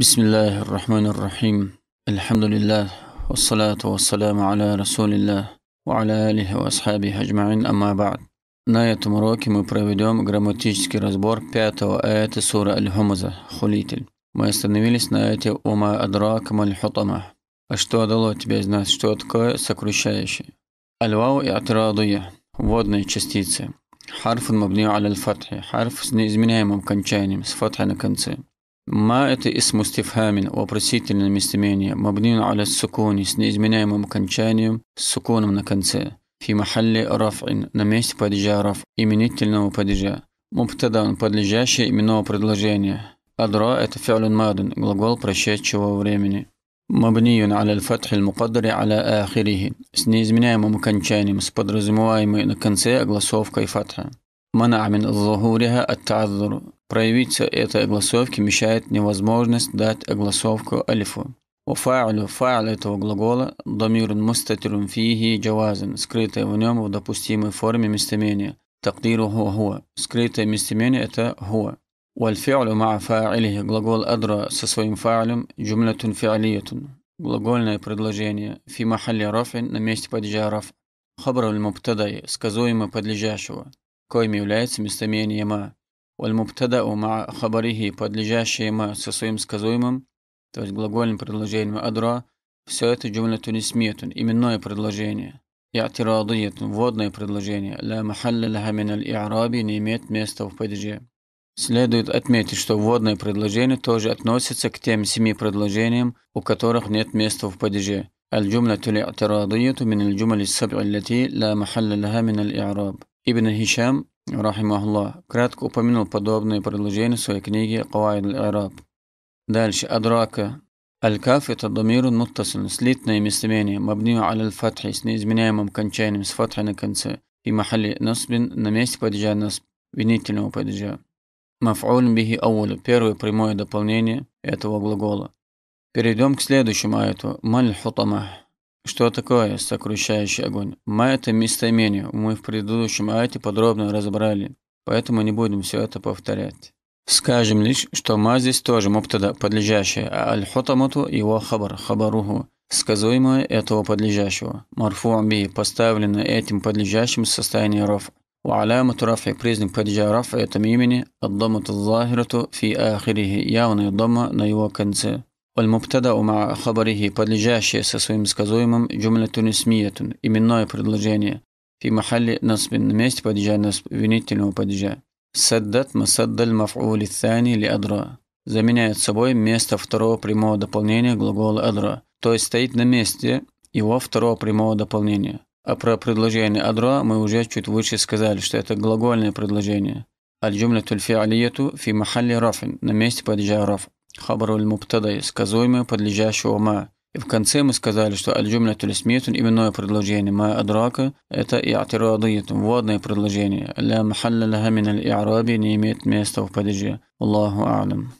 بسم الله الرحمن الرحيم الحمد لله والصلاة والسلام على رسول الله وعلى آله وأصحابه أجمعين أما بعد На этом уроке мы проведем грамматический разбор пятого аята суры Аль-Хумаза «Хулитель». Мы остановились на аяте «Ума адрак маль хутама». А что дало тебе знать, что такое сокрушающее? Аль-Вау и Атрадуя – водные частицы. Харф мабни аль-фатхи. Харф с неизменяемым кончанием, с фатхой на конце. ما это اسم استفهام вопросительное местоимение, مبني على السكون с неизменяемым окончанием с суконом на конце. في محل رفع на месте падежа رفع именительного падежа. مبتدا подлежащее именного предложения. أدرى это فعل ماض глагол прошедшего времени. مبني على الفتح المقدر على آخره с неизменяемым окончанием с подразумеваемой на конце огласовкой فتحة. منع من ظهورها التعذر Проявиться этой огласовке мешает невозможность дать огласовку алифу. Уфа'лю фа'ль этого глагола дамирун мустатирун фиги джавазин, скрытое в нем в допустимой форме местоимения. Такдиру хуа хуа. Скрытое местоимение это хуа. Вальфи'лю ма фа'илихи глагол адра со своим фа'лем джумлятун фи'алиятун. Глагольное предложение. Фи махалли рафин на месте падежа раф. мубтадай, сказуемо подлежащего, коим является местоимение ма. Вальмубтада ума хабарихи, подлежащее ма со своим сказуемым, то есть глагольным предложением адра, все это джумля тунисмиетун, именное предложение. Я'тирадиятун, вводное предложение. Ла махалля лаха мин аль не имеет места в падеже. Следует отметить, что вводное предложение тоже относится к тем семи предложениям, у которых нет места в падеже. الجملة الاعتراضية من الجمل السبع التي لا محل لها من الإعراب Ибн Хишам рахимахулла, кратко упомянул подобные предложения в своей книге кавайд аль-Араб». Дальше. Адрака. Аль-Каф – это домирун муттасан, слитное местоимение, мабниу аль-фатхи, с неизменяемым кончанием, с фатхи на конце, и махали насбин на месте падежа насб, винительного падежа. Маф'уль бихи аулю – первое прямое дополнение этого глагола. Перейдем к следующему аяту – маль хутамах. Что такое сокрушающий огонь? Мая – это местоимение. Мы в предыдущем айте подробно разобрали, поэтому не будем все это повторять. Скажем лишь, что ма здесь тоже муптада, подлежащая, а аль-хотамуту – его хабар, хабаруху, сказуемое этого подлежащего. Марфу би поставлено этим подлежащим в состоянии раф. وعلامة رفع признак подлежащего рафа этом имени الضمة الظاهرة في آخره явная дома на его конце Аль-Мубтада ума хабарихи, подлежащее со своим сказуемым, джумлятун исмиятун, именное предложение. Фи махалли насбин, на месте падежа насб, винительного падежа. Саддат масаддаль маф'ули тани ли адро Заменяет собой место второго прямого дополнения глагола адро, то есть стоит на месте его второго прямого дополнения. А про предложение адро мы уже чуть выше сказали, что это глагольное предложение. Аль-джумлятуль фи'алияту фи махалли рафин, на месте падежа раф хабаруль мубтада, сказуемое, подлежащего ма. И в конце мы сказали, что аль-джумля тулисмиетун, именное предложение, ма адрака, это иатирадиетун, вводное предложение. Ля мхалля лаха мин аль-иараби не имеет места в падеже. Аллаху алям.